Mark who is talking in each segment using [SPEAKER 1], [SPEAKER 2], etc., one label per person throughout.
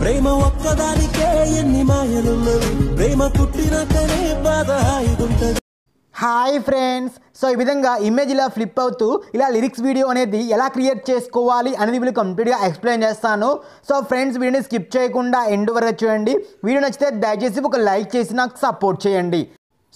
[SPEAKER 1] ప్రేమ ఒక్కదానికే ఎన్ని మాయలున్నవి ప్రేమ పుట్టినాకనే బాధ హాయిగుంటది హాయ్ ఫ్రెండ్స్ సో ఈ విధంగా ఇమేజ్ ఇలా ఫ్లిప్ అవుతూ ఇలా లిరిక్స్ వీడియో అనేది ఎలా క్రియేట్ చేసుకోవాలి అనేది వీళ్ళు కంప్లీట్గా ఎక్స్ప్లెయిన్ చేస్తాను సో ఫ్రెండ్స్ వీడియోని స్కిప్ చేయకుండా ఎండ్ వరకు చూడండి వీడియో నచ్చితే దయచేసి ఒక లైక్ చేసి నాకు సపోర్ట్ చేయండి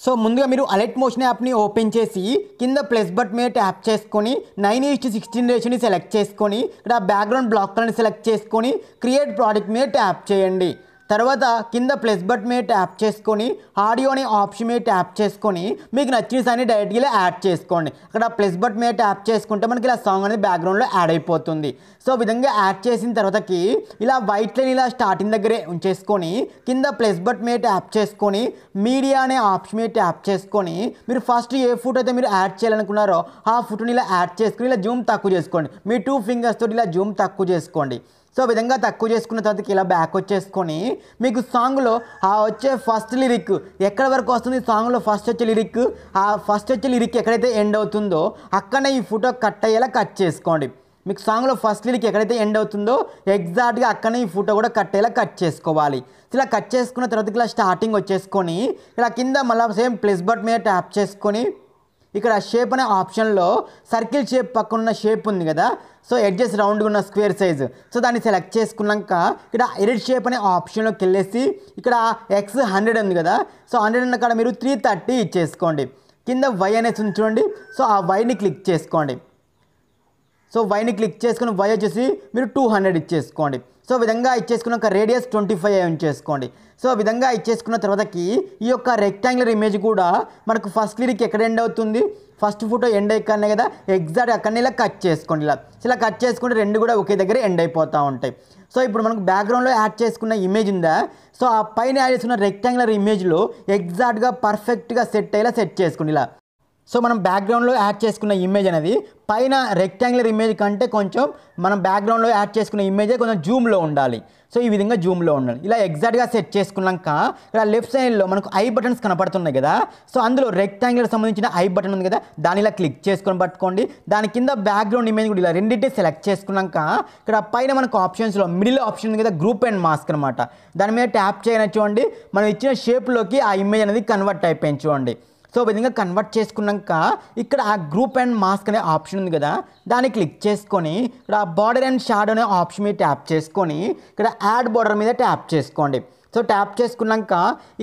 [SPEAKER 1] సో ముందుగా మీరు అలర్ట్ మోషన్ యాప్ని ఓపెన్ చేసి కింద ప్లస్ బట్ మీద ట్యాప్ చేసుకొని నైన్ ఈస్ట్ సిక్స్టీన్ రేషన్ని సెలెక్ట్ చేసుకొని ఇక్కడ బ్యాక్గ్రౌండ్ బ్లాక్లను సెలెక్ట్ చేసుకొని క్రియేట్ ప్రోడక్ట్ మీద ట్యాప్ చేయండి తర్వాత కింద ప్లస్ బట్ మీద ట్యాప్ చేసుకొని ఆడియో అనే ఆప్షన్ మీద ట్యాప్ చేసుకొని మీకు నచ్చిన సాంగ్ని డైరెక్ట్గా ఇలా యాడ్ చేసుకోండి అక్కడ ప్లస్ బట్ మీద ట్యాప్ చేసుకుంటే మనకి ఇలా సాంగ్ అనేది బ్యాక్గ్రౌండ్లో యాడ్ అయిపోతుంది సో విధంగా యాడ్ చేసిన తర్వాతకి ఇలా వైట్ లైన్ ఇలా స్టార్టింగ్ దగ్గరే ఉంచేసుకొని కింద ప్లస్ బట్ మీద ట్యాప్ చేసుకొని మీడియా అనే ఆప్షన్ మీద ట్యాప్ చేసుకొని మీరు ఫస్ట్ ఏ ఫోటో అయితే మీరు యాడ్ చేయాలనుకున్నారో ఆ ఫోటోని ఇలా యాడ్ చేసుకుని ఇలా జూమ్ తక్కువ చేసుకోండి మీ టూ ఫింగర్స్ తోటి ఇలా జూమ్ తక్కువ చేసుకోండి సో విధంగా తక్కువ చేసుకున్న తర్వాత ఇలా బ్యాక్ వచ్చేసుకొని మీకు సాంగ్లో ఆ వచ్చే ఫస్ట్ లిరిక్ ఎక్కడ వరకు వస్తుంది సాంగ్లో ఫస్ట్ వచ్చే లిరిక్ ఆ ఫస్ట్ వచ్చే లిరిక్ ఎక్కడైతే ఎండ్ అవుతుందో అక్కడనే ఈ ఫోటో కట్ అయ్యేలా కట్ చేసుకోండి మీకు సాంగ్లో ఫస్ట్ లిరిక్ ఎక్కడైతే ఎండ్ అవుతుందో ఎగ్జాక్ట్గా అక్కడనే ఈ ఫోటో కూడా కట్ అయ్యేలా కట్ చేసుకోవాలి ఇలా కట్ చేసుకున్న తర్వాత ఇలా స్టార్టింగ్ వచ్చేసుకొని ఇలా కింద మళ్ళీ సేమ్ ప్లస్ బట్ మీద ట్యాప్ చేసుకొని ఇక్కడ షేప్ అనే ఆప్షన్లో సర్కిల్ షేప్ పక్కన ఉన్న షేప్ ఉంది కదా సో ఎడ్జెస్ రౌండ్గా ఉన్న స్క్వేర్ సైజ్ సో దాన్ని సెలెక్ట్ చేసుకున్నాక ఇక్కడ ఎడిట్ షేప్ అనే ఆప్షన్లోకి వెళ్ళేసి ఇక్కడ ఎక్స్ హండ్రెడ్ ఉంది కదా సో హండ్రెడ్ ఉన్న కాడ మీరు త్రీ థర్టీ ఇచ్చేసుకోండి కింద వై అనేసి ఉంచుకోండి సో ఆ వైని క్లిక్ చేసుకోండి సో వైని క్లిక్ చేసుకుని వై వచ్చేసి మీరు టూ హండ్రెడ్ ఇచ్చేసుకోండి సో విధంగా ఇచ్చేసుకున్నాక రేడియస్ ట్వంటీ ఫైవ్ అయ్యి ఉంచేసుకోండి సో విధంగా ఇచ్చేసుకున్న తర్వాతకి ఈ యొక్క రెక్టాంగులర్ ఇమేజ్ కూడా మనకు ఫస్ట్ క్లిక్ ఎక్కడ ఎండ్ అవుతుంది ఫస్ట్ ఫోటో ఎండ్ అయికనే కదా ఎగ్జాక్ట్ అక్కడనే ఇలా కట్ చేసుకోండి ఇలా ఇలా కట్ చేసుకుంటే రెండు కూడా ఒకే దగ్గర ఎండ్ అయిపోతూ ఉంటాయి సో ఇప్పుడు మనకు బ్యాక్గ్రౌండ్లో యాడ్ చేసుకున్న ఇమేజ్ ఉందా సో ఆ పైన యాడ్ చేసుకున్న రెక్టాంగులర్ ఇమేజ్లో ఎగ్జాక్ట్గా పర్ఫెక్ట్గా సెట్ అయ్యేలా సెట్ చేసుకోండి ఇలా సో మనం బ్యాక్గ్రౌండ్లో యాడ్ చేసుకున్న ఇమేజ్ అనేది పైన రెక్టాంగులర్ ఇమేజ్ కంటే కొంచెం మనం బ్యాక్గ్రౌండ్లో యాడ్ చేసుకున్న ఇమేజే కొంచెం జూమ్లో ఉండాలి సో ఈ విధంగా జూమ్లో ఉండాలి ఇలా ఎగ్జాక్ట్గా సెట్ చేసుకున్నాక ఇక్కడ లెఫ్ట్ సైడ్లో మనకు ఐ బటన్స్ కనపడుతున్నాయి కదా సో అందులో రెక్టాంగులర్ సంబంధించిన ఐ బటన్ ఉంది కదా దాని ఇలా క్లిక్ చేసుకొని పట్టుకోండి దాని కింద బ్యాక్గ్రౌండ్ ఇమేజ్ కూడా ఇలా రెండింటి సెలెక్ట్ చేసుకున్నాక ఇక్కడ పైన మనకు ఆప్షన్స్లో మిడిల్ ఆప్షన్ ఉంది కదా గ్రూప్ అండ్ మాస్క్ అనమాట దాని మీద ట్యాప్ చేయని చూడండి మనం ఇచ్చిన షేప్లోకి ఆ ఇమేజ్ అనేది కన్వర్ట్ అయిపోయింది చూడండి సో విధంగా కన్వర్ట్ చేసుకున్నాక ఇక్కడ ఆ గ్రూప్ అండ్ మాస్క్ అనే ఆప్షన్ ఉంది కదా దాన్ని క్లిక్ చేసుకొని ఇక్కడ బార్డర్ అండ్ షాడో అనే ఆప్షన్ మీద ట్యాప్ చేసుకొని ఇక్కడ యాడ్ బార్డర్ మీద ట్యాప్ చేసుకోండి సో ట్యాప్ చేసుకున్నాక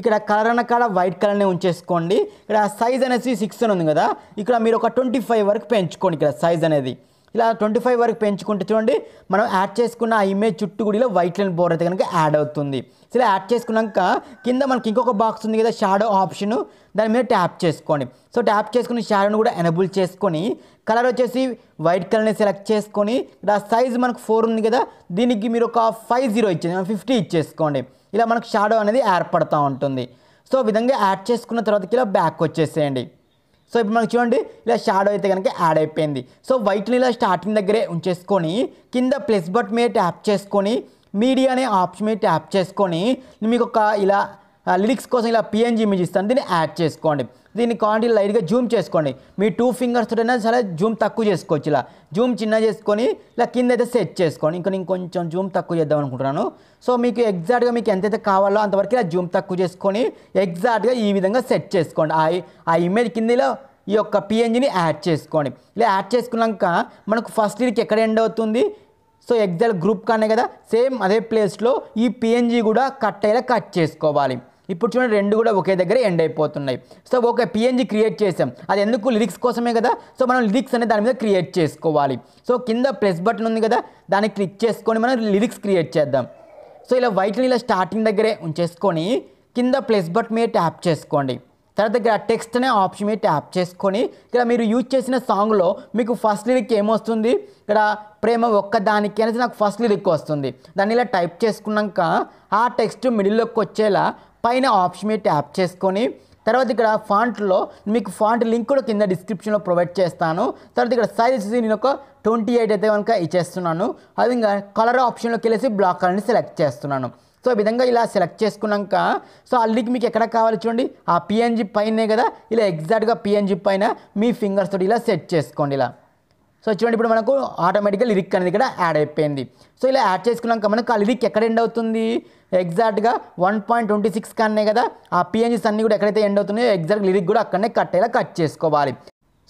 [SPEAKER 1] ఇక్కడ కలర్ కాడ వైట్ కలర్నే ఉంచేసుకోండి ఇక్కడ సైజ్ అనేసి సిక్స్ అని ఉంది కదా ఇక్కడ మీరు ఒక ట్వంటీ ఫైవ్ వరకు పెంచుకోండి ఇక్కడ సైజ్ అనేది ఇలా ట్వంటీ ఫైవ్ వరకు పెంచుకుంటే చూడండి మనం యాడ్ చేసుకున్న ఆ ఇమేజ్ చుట్టూ కూడా ఇలా వైట్ లైన్ బోర్ అయితే కనుక యాడ్ అవుతుంది సో ఇలా యాడ్ చేసుకున్నాక కింద మనకి ఇంకొక బాక్స్ ఉంది కదా షాడో ఆప్షన్ దాని మీద ట్యాప్ చేసుకోండి సో ట్యాప్ చేసుకుని షాడోను కూడా ఎనబుల్ చేసుకొని కలర్ వచ్చేసి వైట్ కలర్ని సెలెక్ట్ చేసుకొని ఇక్కడ సైజ్ మనకు ఫోర్ ఉంది కదా దీనికి మీరు ఒక ఫైవ్ జీరో ఇచ్చేది ఫిఫ్టీ ఇచ్చేసుకోండి ఇలా మనకు షాడో అనేది ఏర్పడుతూ ఉంటుంది సో విధంగా యాడ్ చేసుకున్న తర్వాతకి ఇలా బ్యాక్ వచ్చేసేయండి సో ఇప్పుడు మనకు చూడండి ఇలా షాడో అయితే కనుక యాడ్ అయిపోయింది సో వైట్ని ఇలా స్టార్టింగ్ దగ్గరే ఉంచేసుకొని కింద ప్లస్ బట్ మీద ట్యాప్ చేసుకొని మీడియా అనే ఆప్షన్ మీద ట్యాప్ చేసుకొని మీకు ఒక ఇలా లిరిక్స్ కోసం ఇలా పిఎన్జీ ఇమేజ్ ఇస్తాను దీన్ని యాడ్ చేసుకోండి దీన్ని క్వాంటిటీ లైట్గా జూమ్ చేసుకోండి మీ టూ ఫింగర్స్ తోటైనా చాలా జూమ్ తక్కువ చేసుకోవచ్చు ఇలా జూమ్ చిన్న చేసుకొని ఇలా కింద అయితే సెట్ చేసుకోండి ఇంకా నేను కొంచెం జూమ్ తక్కువ చేద్దాం అనుకుంటున్నాను సో మీకు ఎగ్జాక్ట్గా మీకు ఎంతైతే కావాలో అంతవరకు ఇలా జూమ్ తక్కువ చేసుకొని ఎగ్జాక్ట్గా ఈ విధంగా సెట్ చేసుకోండి ఆ ఆ ఇమేజ్ కింద ఇలా ఈ యొక్క పిఎన్జీని యాడ్ చేసుకోండి ఇలా యాడ్ చేసుకున్నాక మనకు ఫస్ట్ లిరిక్ ఎక్కడ ఎండ్ అవుతుంది సో ఎగ్జాక్ట్ గ్రూప్ కానే కదా సేమ్ అదే ప్లేస్లో ఈ పిఎన్జీ కూడా కట్ అయ్యేలా కట్ చేసుకోవాలి ఇప్పుడు చూడండి రెండు కూడా ఒకే దగ్గర ఎండ్ అయిపోతున్నాయి సో ఒక పిఎన్జి క్రియేట్ చేసాం అది ఎందుకు లిరిక్స్ కోసమే కదా సో మనం లిరిక్స్ అనేది దాని మీద క్రియేట్ చేసుకోవాలి సో కింద ప్రెస్ బటన్ ఉంది కదా దాన్ని క్లిక్ చేసుకొని మనం లిరిక్స్ క్రియేట్ చేద్దాం సో ఇలా వైట్ని ఇలా స్టార్టింగ్ దగ్గరే ఉంచేసుకొని కింద ప్లస్ బటన్ మీద ట్యాప్ చేసుకోండి తర్వాత దగ్గర టెక్స్ట్ అనే ఆప్షన్ మీద ట్యాప్ చేసుకొని ఇక్కడ మీరు యూజ్ చేసిన సాంగ్లో మీకు ఫస్ట్ లిరిక్ ఏమొస్తుంది ఇక్కడ ప్రేమ ఒక్కదానికి అనేది నాకు ఫస్ట్ లిరిక్ వస్తుంది దాన్ని ఇలా టైప్ చేసుకున్నాక ఆ టెక్స్ట్ మిడిల్లోకి వచ్చేలా పైన ఆప్షన్ మీద ట్యాప్ చేసుకొని తర్వాత ఇక్కడ ఫాంట్లో మీకు ఫాంట్ లింక్ కూడా కింద డిస్క్రిప్షన్లో ప్రొవైడ్ చేస్తాను తర్వాత ఇక్కడ సైజ్ వచ్చేసి నేను ఒక ట్వంటీ ఎయిట్ అయితే కనుక ఇచ్చేస్తున్నాను ఆ విధంగా కలర్ ఆప్షన్లోకి వెళ్ళేసి బ్లాక్ కలర్ని సెలెక్ట్ చేస్తున్నాను సో ఈ విధంగా ఇలా సెలెక్ట్ చేసుకున్నాక సో ఆ లింక్ మీకు ఎక్కడ కావాలి చూడండి ఆ పిఎన్జీ పైనే కదా ఇలా ఎగ్జాక్ట్గా పిఎన్జీ పైన మీ ఫింగర్స్ తోటి ఇలా సెట్ చేసుకోండి ఇలా సో చూడండి ఇప్పుడు మనకు ఆటోమేటిక్గా లిరిక్ అనేది ఇక్కడ యాడ్ అయిపోయింది సో ఇలా యాడ్ చేసుకున్నాక మనకు ఆ లిరిక్ ఎక్కడ ఎండ్ అవుతుంది ఎగ్జాక్ట్గా వన్ పాయింట్ ట్వంటీ సిక్స్ కానీ కదా ఆ పిఎన్జిస్ అన్నీ కూడా ఎక్కడైతే ఎండ్ అవుతున్నాయో ఎగ్జాక్ట్ లిరిక్ కూడా అక్కడనే కట్ అయ్యేలా కట్ చేసుకోవాలి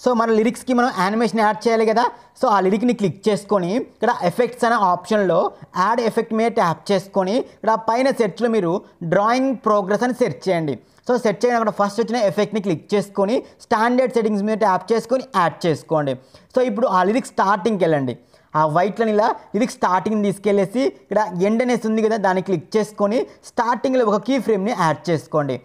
[SPEAKER 1] సో మన లిరిక్స్కి మనం యానిమేషన్ యాడ్ చేయాలి కదా సో ఆ లిరిక్ని క్లిక్ చేసుకొని ఇక్కడ ఎఫెక్ట్స్ అనే ఆప్షన్లో యాడ్ ఎఫెక్ట్ మీద ట్యాప్ చేసుకొని ఇక్కడ పైన సెర్చ్లో మీరు డ్రాయింగ్ ప్రోగ్రెస్ అని సెర్చ్ చేయండి సో సెట్ చేయడం అక్కడ ఫస్ట్ వచ్చిన ఎఫెక్ట్ని క్లిక్ చేసుకొని స్టాండర్డ్ సెట్టింగ్స్ మీద ట్యాప్ చేసుకొని యాడ్ చేసుకోండి సో ఇప్పుడు ఆ లిరిక్స్ స్టార్టింగ్కి వెళ్ళండి ఆ వైట్లని ఇలా లిరిక్స్ స్టార్టింగ్ తీసుకెళ్ళేసి ఇక్కడ ఎండ్ అనేసి ఉంది కదా దాన్ని క్లిక్ చేసుకొని స్టార్టింగ్లో ఒక కీ ఫ్రేమ్ని యాడ్ చేసుకోండి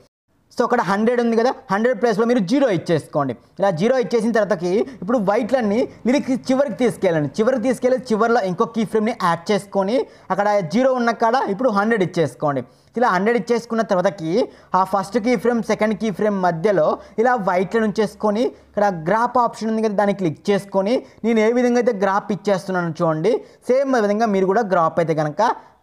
[SPEAKER 1] సో అక్కడ హండ్రెడ్ ఉంది కదా హండ్రెడ్ ప్లేస్లో మీరు జీరో ఇచ్చేసుకోండి ఇలా జీరో ఇచ్చేసిన తర్వాతకి ఇప్పుడు వైట్లన్నీ మీరు చివరికి తీసుకెళ్ళండి చివరికి తీసుకెళ్ళి చివరిలో ఇంకో కీ ఫ్రేమ్ని యాడ్ చేసుకొని అక్కడ జీరో ఉన్న కాడ ఇప్పుడు హండ్రెడ్ ఇచ్చేసుకోండి ఇలా హండ్రెడ్ ఇచ్చేసుకున్న తర్వాతకి ఆ first key frame second key frame మధ్యలో ఇలా వైట్లో నుంచేసుకొని ఇక్కడ గ్రాప్ ఆప్షన్ ఉంది కదా దాన్ని క్లిక్ చేసుకొని నేను ఏ విధంగా అయితే గ్రాప్ ఇచ్చేస్తున్నాను చూడండి సేమ్ విధంగా మీరు కూడా గ్రాప్ అయితే కనుక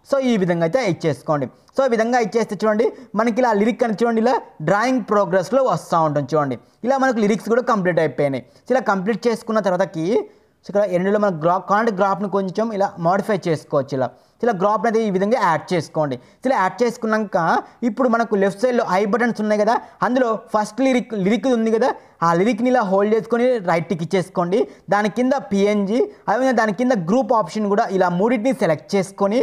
[SPEAKER 1] సో ఈ విధంగా అయితే ఇచ్చేసుకోండి సో ఈ విధంగా ఇచ్చేస్తే చూడండి మనకి ఇలా లిరిక్ అని చూడండి ఇలా డ్రాయింగ్ ప్రోగ్రెస్లో వస్తూ ఉంటుంది చూడండి ఇలా మనకు లిరిక్స్ కూడా కంప్లీట్ అయిపోయినాయి ఇలా కంప్లీట్ చేసుకున్న తర్వాతకి సో ఇక్కడ ఎండులో మన గ్రా కాంట్ గ్రాఫ్ను కొంచెం ఇలా మాడిఫై చేసుకోవచ్చు ఇలా ఇలా గ్రాఫ్ అనేది ఈ విధంగా యాడ్ చేసుకోండి ఇలా యాడ్ చేసుకున్నాక ఇప్పుడు మనకు లెఫ్ట్ సైడ్లో ఐ బటన్స్ ఉన్నాయి కదా అందులో ఫస్ట్ లిరిక్ లిరిక్ ఉంది కదా ఆ లిరిక్ని ఇలా హోల్డ్ చేసుకొని రైట్కి ఇచ్చేసుకోండి దాని కింద పిఎన్జి అదేవిధంగా దాని కింద గ్రూప్ ఆప్షన్ కూడా ఇలా మూడింటిని సెలెక్ట్ చేసుకొని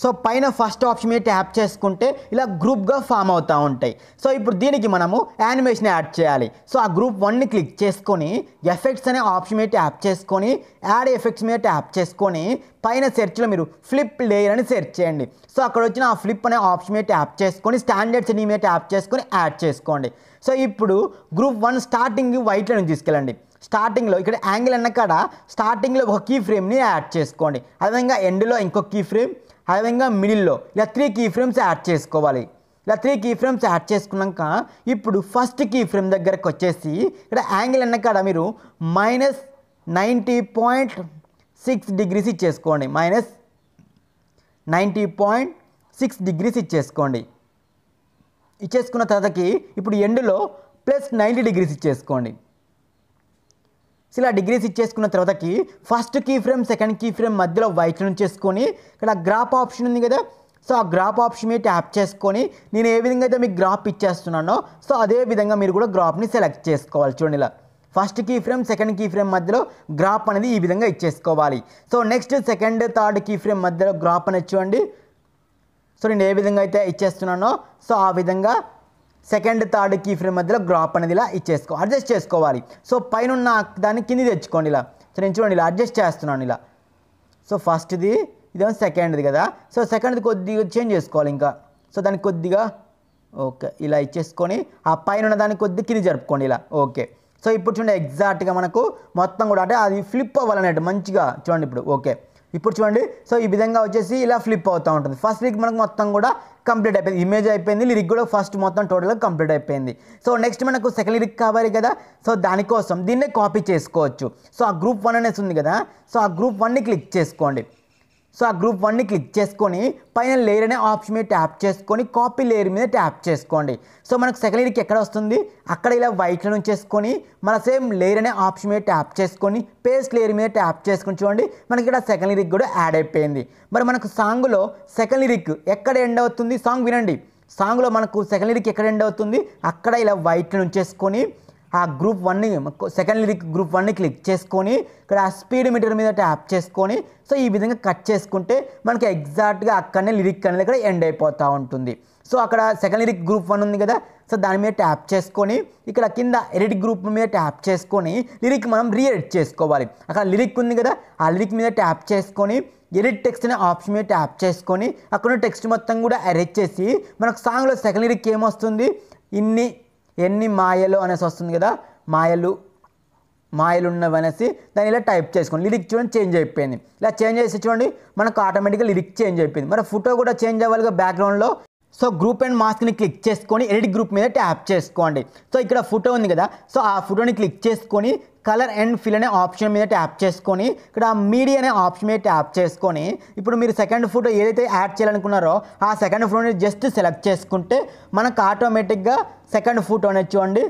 [SPEAKER 1] సో పైన ఫస్ట్ ఆప్షన్ మీద ట్యాప్ చేసుకుంటే ఇలా గ్రూప్గా ఫామ్ అవుతూ ఉంటాయి సో ఇప్పుడు దీనికి మనము యానిమేషన్ యాడ్ చేయాలి సో ఆ గ్రూప్ వన్ని క్లిక్ చేసుకొని ఎఫెక్ట్స్ అనే ఆప్షన్ మీద ట్యాప్ చేసుకొని యాడ్ ఎఫెక్ట్స్ మీద ట్యాప్ చేసుకొని పైన సెర్చ్లో మీరు ఫ్లిప్ లేయర్ అని సెర్చ్ చేయండి సో అక్కడ వచ్చిన ఆ ఫ్లిప్ అనే ఆప్షన్ మీద ట్యాప్ చేసుకొని స్టాండర్డ్స్ నీ మీద ట్యాప్ చేసుకొని యాడ్ చేసుకోండి సో ఇప్పుడు గ్రూప్ వన్ స్టార్టింగ్ వైట్లో నుంచి తీసుకెళ్ళండి స్టార్టింగ్లో ఇక్కడ యాంగిల్ అన్న కాడ స్టార్టింగ్లో ఒక కీ ఫ్రేమ్ని యాడ్ చేసుకోండి అదేవిధంగా ఎండ్లో ఇంకొక కీ ఫ్రేమ్ అదేవిధంగా మిడిల్లో ఇలా త్రీ కీ ఫ్రేమ్స్ యాడ్ చేసుకోవాలి ఇలా త్రీ కీ ఫ్రేమ్స్ యాడ్ చేసుకున్నాక ఇప్పుడు ఫస్ట్ కీ ఫ్రేమ్ దగ్గరకు వచ్చేసి ఇక్కడ యాంగిల్ అన్న కాడ మీరు minus ninety point six degrees ఇచ్చేసుకోండి minus ninety point six degrees ఇచ్చేసుకోండి ఇచ్చేసుకున్న తర్వాతకి ఇప్పుడు ఎండ్లో ప్లస్ నైంటీ డిగ్రీస్ ఇచ్చేసుకోండి సో ఇలా డిగ్రీస్ ఇచ్చేసుకున్న తర్వాతకి first key frame second key frame మధ్యలో వైట్ నుంచి చేసుకొని ఇక్కడ గ్రాప్ ఆప్షన్ ఉంది కదా సో ఆ గ్రాప్ ఆప్షన్ మీద ట్యాప్ చేసుకొని నేను ఏ విధంగా అయితే మీకు గ్రాప్ ఇచ్చేస్తున్నానో సో అదే విధంగా మీరు కూడా గ్రాప్ని సెలెక్ట్ చేసుకోవాలి చూడండి ఇలా first key frame second key frame మధ్యలో గ్రాప్ అనేది ఈ విధంగా ఇచ్చేసుకోవాలి so next second third key frame మధ్యలో గ్రాప్ అని చూడండి సో నేను ఏ విధంగా అయితే ఇచ్చేస్తున్నానో సో ఆ విధంగా సెకండ్ థర్డ్ కీ ఫ్రేమ్ మధ్యలో గ్రాప్ అనేది ఇలా ఇచ్చేసుకో అడ్జస్ట్ చేసుకోవాలి సో పైన దాన్ని కింది తెచ్చుకోండి ఇలా సో నేను చూడండి ఇలా అడ్జస్ట్ చేస్తున్నాను ఇలా సో ఫస్ట్ది ఇదేమో సెకండ్ది కదా సో సెకండ్ది కొద్దిగా చేంజ్ చేసుకోవాలి ఇంకా సో దానికి కొద్దిగా ఓకే ఇలా ఇచ్చేసుకొని ఆ పైన ఉన్న దాన్ని కొద్దిగా కింది జరుపుకోండి ఇలా ఓకే సో ఇప్పుడు చూడండి ఎగ్జాక్ట్గా మనకు మొత్తం కూడా అంటే అది ఫ్లిప్ అవ్వాలన్నట్టు మంచిగా చూడండి ఇప్పుడు ఓకే ఇప్పుడు చూడండి సో ఈ విధంగా వచ్చేసి ఇలా ఫ్లిప్ అవుతూ ఉంటుంది ఫస్ట్ వీక్ మనకు మొత్తం కూడా కంప్లీట్ అయిపోయింది ఇమేజ్ అయిపోయింది లిరిక్ కూడా ఫస్ట్ మొత్తం టోటల్గా కంప్లీట్ అయిపోయింది సో నెక్స్ట్ మనకు సెకండ్ లిరిక్ కావాలి కదా సో దానికోసం దీన్నే కాపీ చేసుకోవచ్చు సో ఆ గ్రూప్ వన్ అనేసి ఉంది కదా సో ఆ గ్రూప్ వన్ని క్లిక్ చేసుకోండి సో ఆ గ్రూప్ వన్ని క్లిక్ చేసుకొని పైన లేయర్ అనే ఆప్షన్ మీద ట్యాప్ చేసుకొని కాపీ లేయర్ మీద ట్యాప్ చేసుకోండి సో మనకు సెకండ్ లేయర్కి ఎక్కడ వస్తుంది అక్కడ ఇలా వైట్లో నుంచి చేసుకొని మన సేమ్ లేయర్ అనే ఆప్షన్ మీద ట్యాప్ చేసుకొని పేస్ట్ లేయర్ మీద ట్యాప్ చేసుకుని చూడండి మనకి ఇక్కడ సెకండ్ లిరిక్ కూడా యాడ్ అయిపోయింది మరి మనకు సాంగ్లో సెకండ్ లిరిక్ ఎక్కడ ఎండ్ అవుతుంది సాంగ్ వినండి సాంగ్లో మనకు సెకండ్ లిరిక్ ఎక్కడ ఎండ్ అవుతుంది అక్కడ ఇలా వైట్ వేసుకొని ఆ గ్రూప్ వన్ని సెకండ్ లిరిక్ గ్రూప్ వన్ని క్లిక్ చేసుకొని ఇక్కడ ఆ స్పీడ్ మీటర్ మీద ట్యాప్ చేసుకొని సో ఈ విధంగా కట్ చేసుకుంటే మనకి ఎగ్జాక్ట్గా అక్కడనే లిరిక్ అనేది ఇక్కడ ఎండ్ అయిపోతూ ఉంటుంది సో అక్కడ సెకండ్ లిరిక్ గ్రూప్ వన్ ఉంది కదా సో దాని మీద ట్యాప్ చేసుకొని ఇక్కడ కింద ఎడిట్ గ్రూప్ మీద ట్యాప్ చేసుకొని లిరిక్ మనం రీఎడిట్ చేసుకోవాలి అక్కడ లిరిక్ ఉంది కదా ఆ లిరిక్ మీద ట్యాప్ చేసుకొని ఎడిట్ టెక్స్ట్ అనే ఆప్షన్ మీద ట్యాప్ చేసుకొని అక్కడ టెక్స్ట్ మొత్తం కూడా అరేజ్ చేసి మనకు సాంగ్లో సెకండ్ లిరిక్ ఏమొస్తుంది ఇన్ని ఎన్ని మాయలు అనేసి వస్తుంది కదా మాయలు మాయలు ఉన్నవనేసి దాన్ని ఇలా టైప్ చేసుకోండి లిరిక్ చూడండి చేంజ్ అయిపోయింది ఇలా చేంజ్ చేసి చూడండి మనకు ఆటోమేటిక్గా లిరిక్ చేంజ్ అయిపోయింది మరి ఫోటో కూడా చేంజ్ అవ్వాలిగా బ్యాక్గ్రౌండ్లో సో గ్రూప్ అండ్ మాస్క్ని క్లిక్ చేసుకొని ఎడిట్ గ్రూప్ మీద ట్యాప్ చేసుకోండి సో ఇక్కడ ఫోటో ఉంది కదా సో ఆ ఫోటోని క్లిక్ చేసుకొని కలర్ అండ్ ఫిల్ అనే ఆప్షన్ మీద ట్యాప్ చేసుకొని ఇక్కడ మీడియా అనే ఆప్షన్ మీద ట్యాప్ చేసుకొని ఇప్పుడు మీరు సెకండ్ ఫోటో ఏదైతే యాడ్ చేయాలనుకున్నారో ఆ సెకండ్ ఫోటోని జస్ట్ సెలెక్ట్ చేసుకుంటే మనకు ఆటోమేటిక్గా సెకండ్ ఫోటో అనేది చూడండి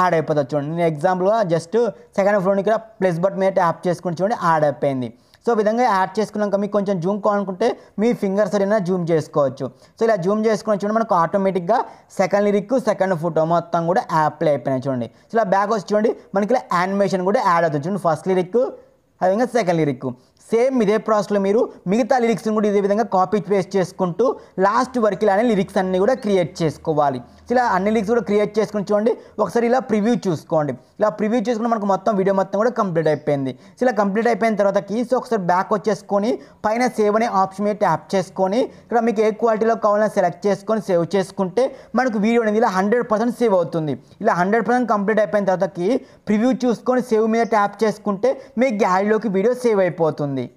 [SPEAKER 1] యాడ్ అయిపోతుంది చూడండి నేను ఎగ్జాంపుల్గా జస్ట్ సెకండ్ ఫ్లోర్ని ఇక్కడ ప్లస్ బట్ మీద ట్యాప్ చేసుకుని చూడండి యాడ్ అయిపోయింది సో విధంగా యాడ్ చేసుకున్నాక మీకు కొంచెం జూమ్ కావాలనుకుంటే మీ ఫింగర్స్ అయినా జూమ్ చేసుకోవచ్చు సో ఇలా జూమ్ చేసుకుని చూడండి మనకు ఆటోమేటిక్గా సెకండ్ లిరిక్ సెకండ్ ఫోటో మొత్తం కూడా యాప్లే అయిపోయినాయి చూడండి సో ఇలా బ్యాక్ వచ్చి చూడండి మనకి ఇలా యానిమేషన్ కూడా యాడ్ అవుతుంది చూడండి ఫస్ట్ లిరిక్ అదేవిధంగా సెకండ్ లిరిక్ సేమ్ ఇదే ప్రాసెస్లో మీరు మిగతా లిరిక్స్ని కూడా ఇదే విధంగా కాపీ పేస్ట్ చేసుకుంటూ లాస్ట్ వరకు ఇలానే లిరిక్స్ అన్నీ కూడా క్రియేట్ చేసుకోవాలి ఇలా అన్ని లిరిక్స్ కూడా క్రియేట్ చేసుకుని చూడండి ఒకసారి ఇలా ప్రివ్యూ చూసుకోండి ఇలా ప్రివ్యూ చూసుకుని మనకు మొత్తం వీడియో మొత్తం కూడా కంప్లీట్ అయిపోయింది ఇలా కంప్లీట్ అయిపోయిన తర్వాత కీస్ ఒకసారి బ్యాక్ వచ్చేసుకొని పైన సేవ్ అనే ఆప్షన్ మీద ట్యాప్ చేసుకొని ఇక్కడ మీకు ఏ క్వాలిటీలో కావాలన్నా సెలెక్ట్ చేసుకొని సేవ్ చేసుకుంటే మనకు వీడియో అనేది ఇలా హండ్రెడ్ పర్సెంట్ సేవ్ అవుతుంది ఇలా హండ్రెడ్ పర్సెంట్ కంప్లీట్ అయిపోయిన తర్వాతకి ప్రివ్యూ చూసుకొని సేవ్ మీద ట్యాప్ చేసుకుంటే మీ గ్యాలరీలోకి వీడియో సేవ్ అయిపోతుంది n